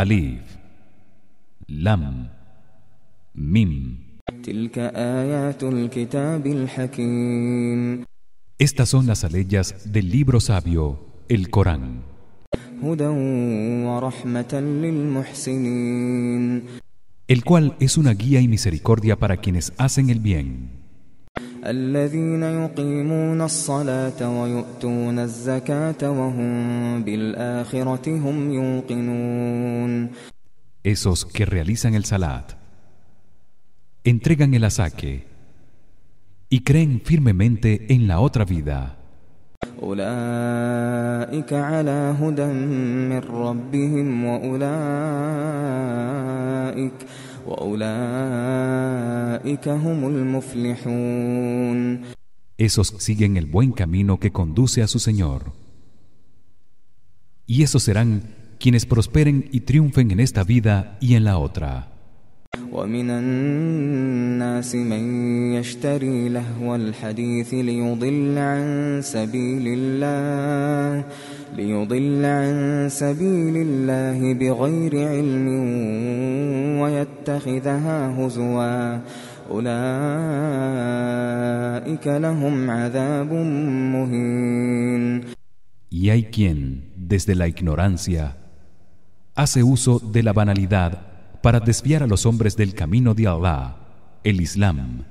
Alif Lam Mim Estas son las aleyas del libro sabio, el Corán. El cual es una guía y misericordia para quienes hacen el bien. الذين يقيمون الصلاة ويؤتون الزكاة وهم بالآخرة هم يوقنون Esos que realizan el salat entregan el asaque y creen firmemente en la otra vida. أولئك على هدى من ربهم وأولئك وأولئك Esos siguen el buen camino que conduce a su Señor. Y esos serán quienes prosperen y triunfen en esta vida y en la otra. وَمِنَ النَّاسِ مَن يَشْتَرِي لَهْوَ الْحَدِيثِ لِيُضِلَّ عَن سَبِيلِ اللَّهِ لِيُضِلَّ عَن سَبِيلِ اللَّهِ بِغَيْرِ عِلْمٍ وَيَتَّخِذَهَا هُزُوًا ۚ أُولَٰئِكَ لَهُمْ عَذَابٌ مُّهِينٌ Y hay quien, desde la ignorancia, hace uso de la banalidad para desviar a los hombres del camino de Allah, el Islam,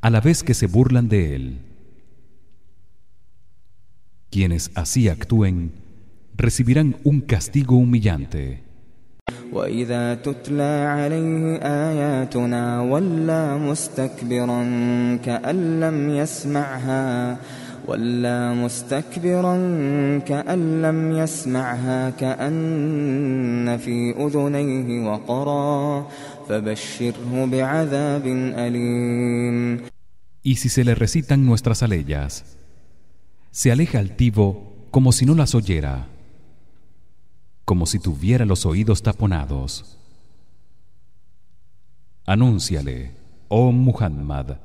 a la vez que se burlan de él. Quienes así actúen recibirán un castigo humillante. Y si se le recitan nuestras aleyas, se aleja altivo como si no las oyera, como si tuviera los oídos taponados. Anúnciale, oh Muhammad,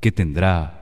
que tendrá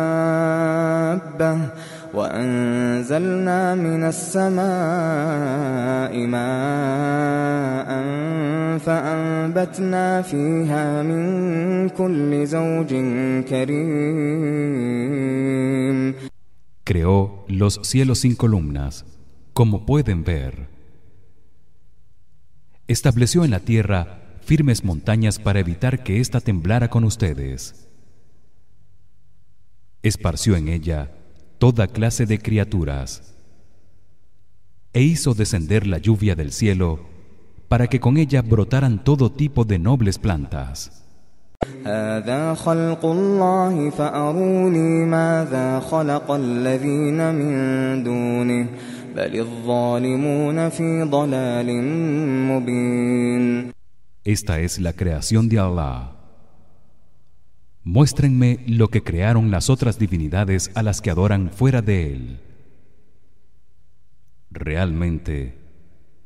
Creó los cielos sin columnas, como pueden ver. Estableció en la tierra firmes montañas para evitar que ésta temblara con ustedes. Esparció en ella toda clase de criaturas e hizo descender la lluvia del cielo para que con ella brotaran todo tipo de nobles plantas Esta es la creación de Allah Muéstrenme lo que crearon las otras divinidades a las que adoran fuera de él. Realmente,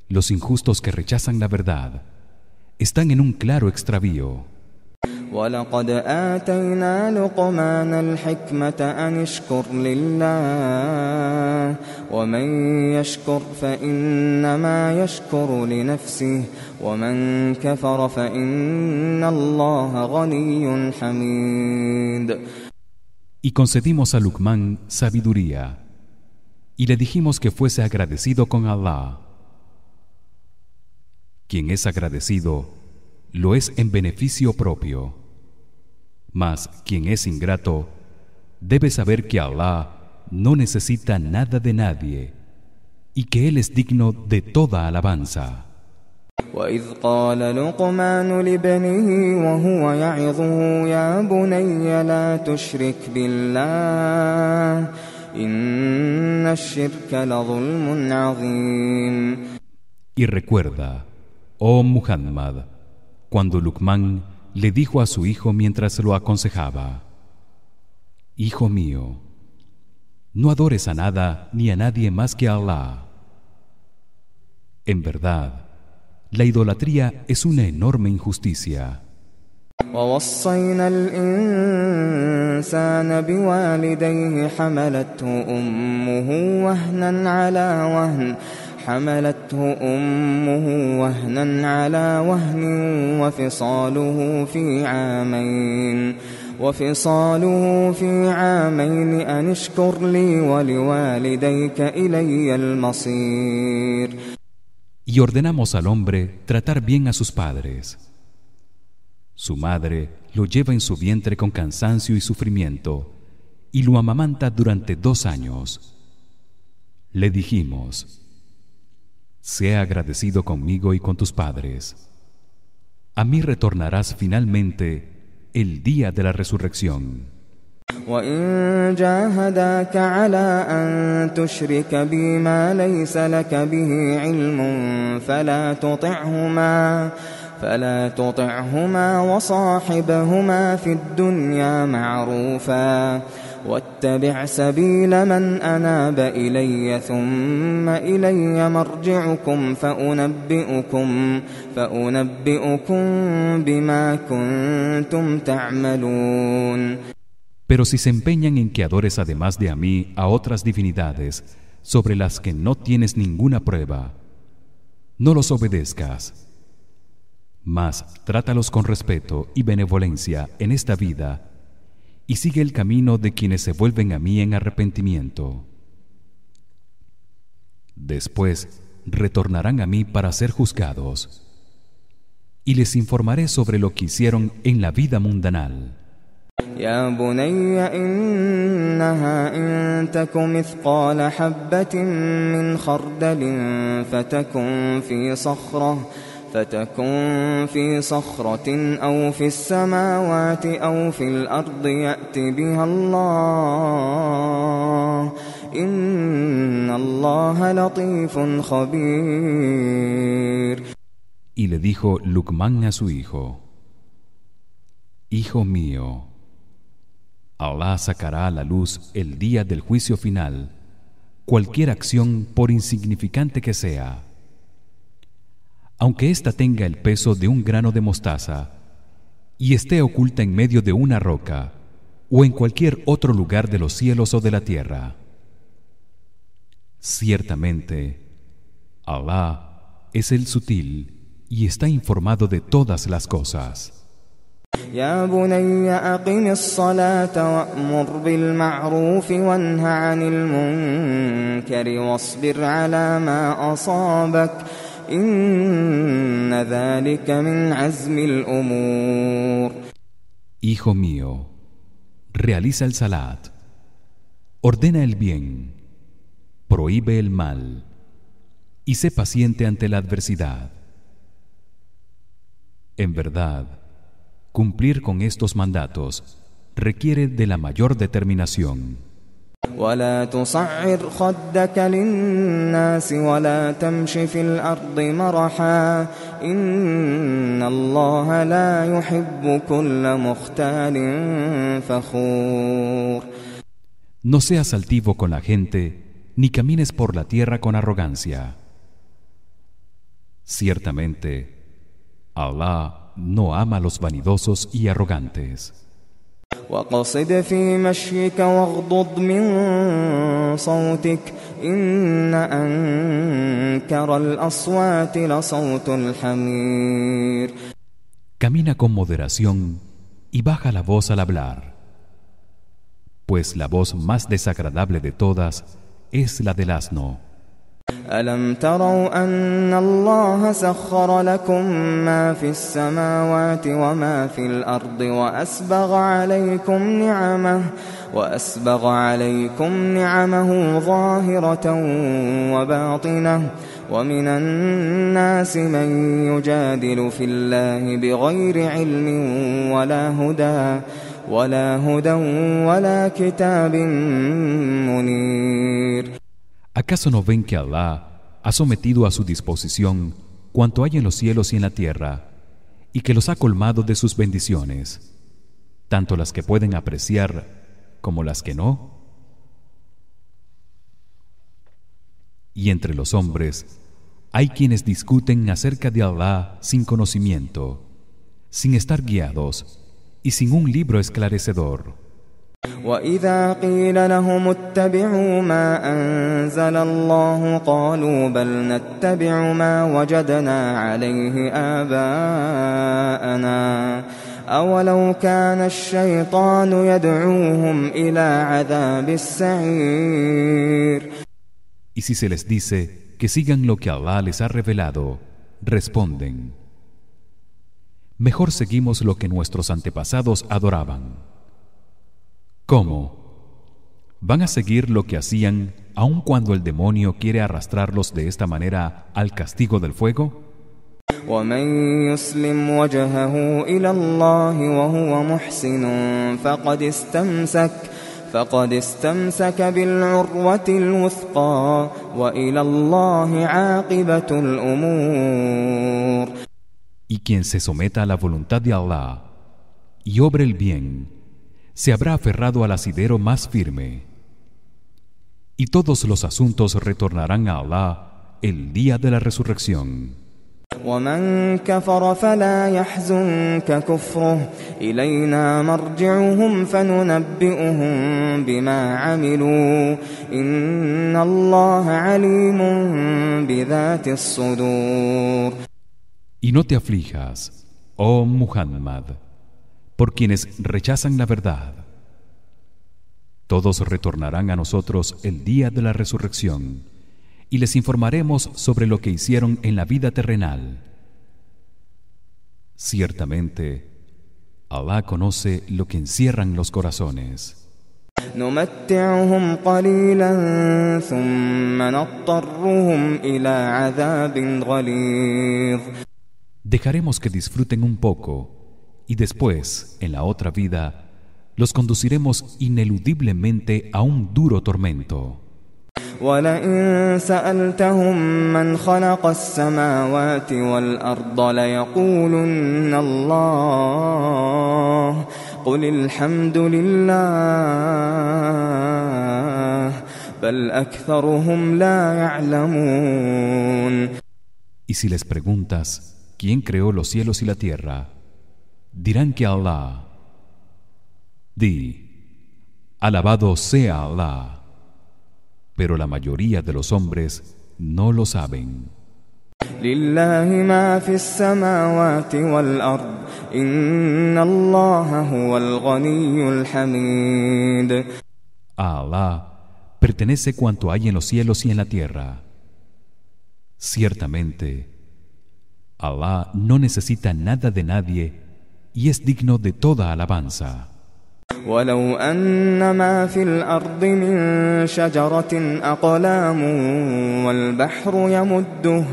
los injustos que rechazan la verdad están en un claro extravío. Y concedimos a Luqman sabiduría y le dijimos que fuese agradecido con Allah. Quien es agradecido lo es en beneficio propio. Mas quien es ingrato debe saber que Allah no necesita nada de nadie y que él es digno de toda alabanza. Y recuerda, oh Muhammad, cuando Luqman le dijo a su hijo mientras lo aconsejaba: Hijo mío, no adores a nada ni a nadie más que a Allah. En verdad, la idolatría es una enorme injusticia. Y ordenamos al hombre tratar bien a sus padres. Su madre lo lleva en su vientre con cansancio y sufrimiento y lo amamanta durante dos años. Le dijimos, sea agradecido conmigo y con tus padres. A mí retornarás finalmente el día de la resurrección. وإن جاهداك على أن تشرك بي ما ليس لك به علم فلا تطعهما فلا تطعهما وصاحبهما في الدنيا معروفا Pero si se empeñan en que adores además de a mí a otras divinidades sobre las que no tienes ninguna prueba, no los obedezcas. Mas trátalos con respeto y benevolencia en esta vida y sigue el camino de quienes se vuelven a mí en arrepentimiento. Después retornarán a mí para ser juzgados y les informaré sobre lo que hicieron en la vida mundanal. Y le dijo Luqman a su hijo, Hijo mío, Allah sacará a la luz el día del juicio final cualquier acción por insignificante que sea aunque ésta tenga el peso de un grano de mostaza y esté oculta en medio de una roca o en cualquier otro lugar de los cielos o de la tierra ciertamente Allah es el sutil y está informado de todas las cosas Hijo mío, realiza el salat, ordena el bien, prohíbe el mal y sé paciente ante la adversidad. En verdad, cumplir con estos mandatos requiere de la mayor determinación. No seas altivo con la gente ni camines por la tierra con arrogancia Ciertamente Allah no ama a los vanidosos y arrogantes Camina con moderación y baja la voz al hablar pues la voz más desagradable de todas es la del asno أَلَمْ تَرَوْا أَنَّ اللَّهَ سَخَّرَ لَكُم مَّا فِي السَّمَاوَاتِ وَمَا فِي الْأَرْضِ وَأَسْبَغَ عَلَيْكُمْ نِعَمَهُ وأسبغ عليكم نعمه ظَاهِرَةً وَبَاطِنَةً ۗ وَمِنَ النَّاسِ مَن يُجَادِلُ فِي اللَّهِ بِغَيْرِ ولا هدى عِلْمٍ وَلَا هُدًى وَلَا كِتَابٍ مُّنِيرٍ ¿Acaso no ven que Allah ha sometido a su disposición cuanto hay en los cielos y en la tierra y que los ha colmado de sus bendiciones, tanto las que pueden apreciar como las que no? Y entre los hombres hay quienes discuten acerca de Allah sin conocimiento, sin estar guiados y sin un libro esclarecedor. وَإِذَا قِيلَ لَهُمُ اتَّبِعُوا مَا أَنزَلَ اللَّهُ قَالُوا بَلْ نَتَّبِعُ مَا وَجَدْنَا عَلَيْهِ آبَاءَنَا أَوَلَوْ كَانَ الشَّيْطَانُ يَدْعُوهُمْ إِلَىٰ عَذَابِ السَّعِيرِ Y si se les dice que sigan lo que Allah les ha revelado, responden Mejor seguimos lo que nuestros antepasados adoraban. ¿Cómo? ¿Van a seguir lo que hacían aun cuando el demonio quiere arrastrarlos de esta manera al castigo del fuego? Y quien se someta a la voluntad de Allah y obre el bien se habrá aferrado al asidero más firme y todos los asuntos retornarán a Allah el día de la resurrección Y no te aflijas, oh Muhammad, por quienes rechazan la verdad. Todos retornarán a nosotros el día de la resurrección y les informaremos sobre lo que hicieron en la vida terrenal. Ciertamente, Alá conoce lo que encierran los corazones. Dejaremos que disfruten un poco y después en la otra vida los conduciremos ineludiblemente a un duro tormento Y si les preguntas, ¿quién creó los cielos y la tierra? dirán que Allah di alabado sea Allah pero la mayoría de los hombres no lo saben A pertenece cuanto hay en los cielos y en la tierra. Ciertamente, Allah no necesita nada de nadie y es digno de toda alabanza. ولو أن ما في الارض من شجره أقلام والبحر يمده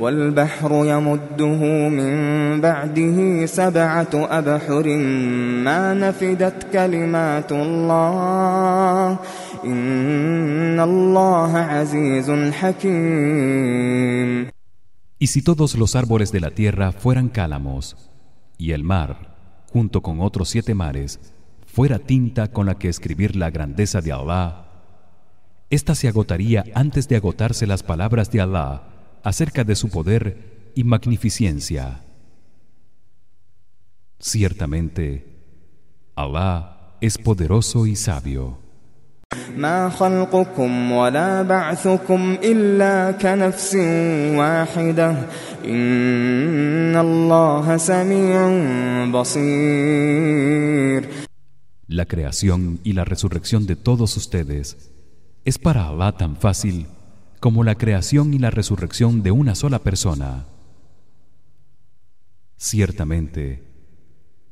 والبحر يمده من بعده سبعه ابحر ما نفدت كلمات الله ان الله عزيز حكيم Y si todos los árboles de la tierra fueran cálamos y el mar junto con otros siete mares fuera tinta con la que escribir la grandeza de Allah esta se agotaría antes de agotarse las palabras de Alá acerca de su poder y magnificencia ciertamente Allah es poderoso y sabio la creación y la resurrección de todos ustedes es para Allah tan fácil como la creación y la resurrección de una sola persona. Ciertamente,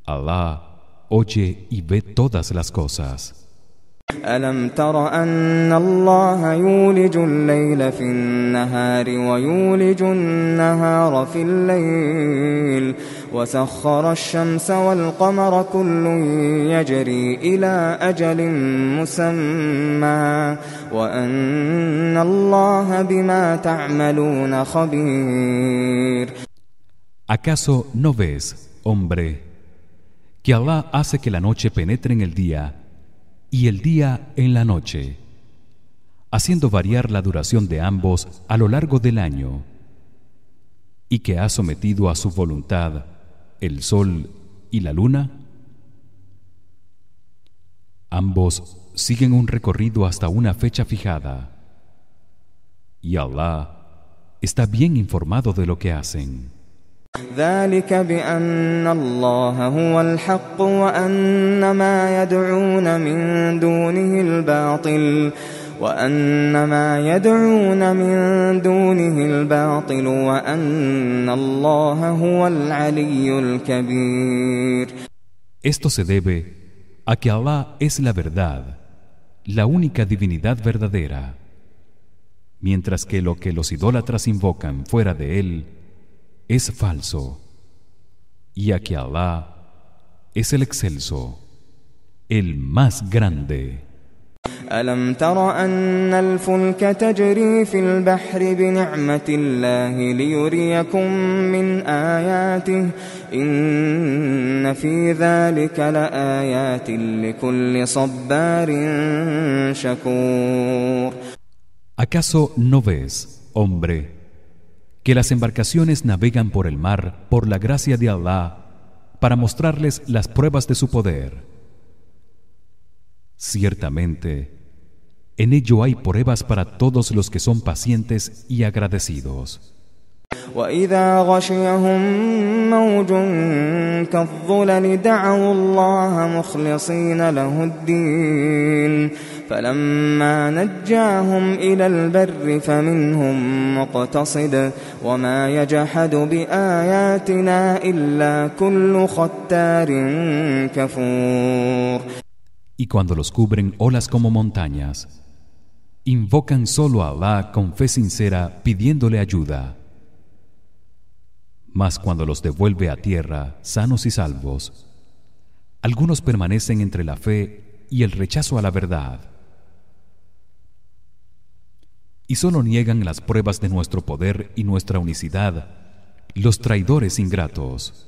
Allah oye y ve todas las cosas. أَلَمْ تَرَ أَنَّ اللَّهَ يُولِجُ اللَّيْلَ فِي النَّهَارِ وَيُولِجُ النَّهَارَ فِي اللَّيْلِ وَسَخَّرَ الشَّمْسَ وَالْقَمَرَ كُلٌّ يَجْرِي إِلَىٰ أَجَلٍ مُّسَمًّى وَأَنَّ اللَّهَ بِمَا تَعْمَلُونَ خَبِيرٌ ¿Acaso no ves, hombre, que Allah hace que la noche penetre en el día y el día en la noche, haciendo variar la duración de ambos a lo largo del año, y que ha sometido a su voluntad el sol y la luna? Ambos siguen un recorrido hasta una fecha fijada, y Allah está bien informado de lo que hacen. ذلك بأن الله هو الحق وأن ما يدعون من دونه الباطل وأن ما يدعون من دونه الباطل وأن الله هو العلي الكبير Esto se debe a que Allah es la verdad, la única divinidad verdadera. Mientras que lo que los idólatras invocan fuera de él es falso y a que Alá es el excelso, el más grande. Alam tara anna al-fulka tajri fi al bahr bi ni'mati Allahi liyuriyakum min ayatihi inna fi dhalika la-ayatin kulli shakur. Acaso no ves, hombre, que las embarcaciones navegan por el mar por la gracia de Allah para mostrarles las pruebas de su poder ciertamente en ello hay pruebas para todos los que son pacientes y agradecidos وَإِذَا غَشِيَهُم مَّوْجٌ كَالظُّلَلِ دَعَوُا اللَّهَ مُخْلِصِينَ لَهُ الدِّينَ فَلَمَّا نَجَّاهُمْ إِلَى الْبَرِّ فَمِنْهُم مُّقْتَصِدٌ وَمَا يَجْحَدُ بِآيَاتِنَا إِلَّا كُلُّ خَتَّارٍ كَفُورٍ Y cuando los cubren olas como montañas, invocan solo a Allah con fe sincera pidiéndole ayuda. mas cuando los devuelve a tierra sanos y salvos algunos permanecen entre la fe y el rechazo a la verdad y solo niegan las pruebas de nuestro poder y nuestra unicidad los traidores ingratos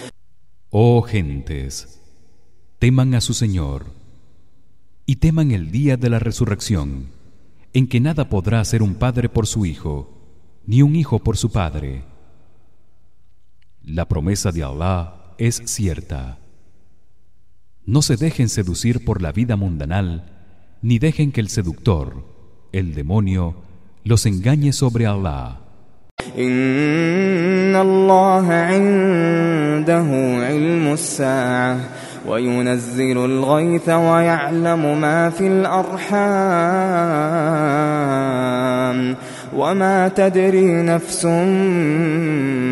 Oh gentes, teman a su Señor y teman el día de la resurrección, en que nada podrá ser un padre por su hijo, ni un hijo por su padre. La promesa de Allah es cierta. No se dejen seducir por la vida mundanal, ni dejen que el seductor, el demonio, los engañe sobre Allah. إن الله عنده علم الساعة وينزل الغيث ويعلم ما في الأرحام وما تدري نفس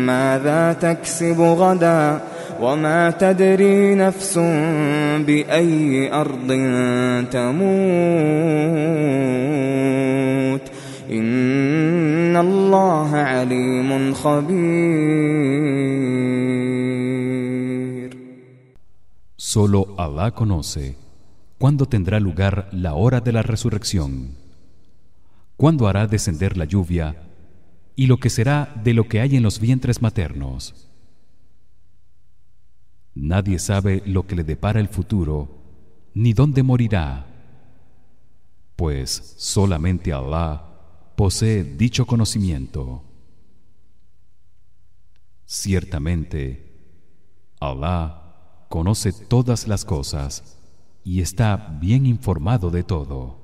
ماذا تكسب غدا وما تدري نفس بأي أرض تموت Solo Allah conoce cuándo tendrá lugar la hora de la resurrección, cuándo hará descender la lluvia y lo que será de lo que hay en los vientres maternos. Nadie sabe lo que le depara el futuro ni dónde morirá, pues solamente Allah posee dicho conocimiento. Ciertamente, Allah conoce todas las cosas y está bien informado de todo.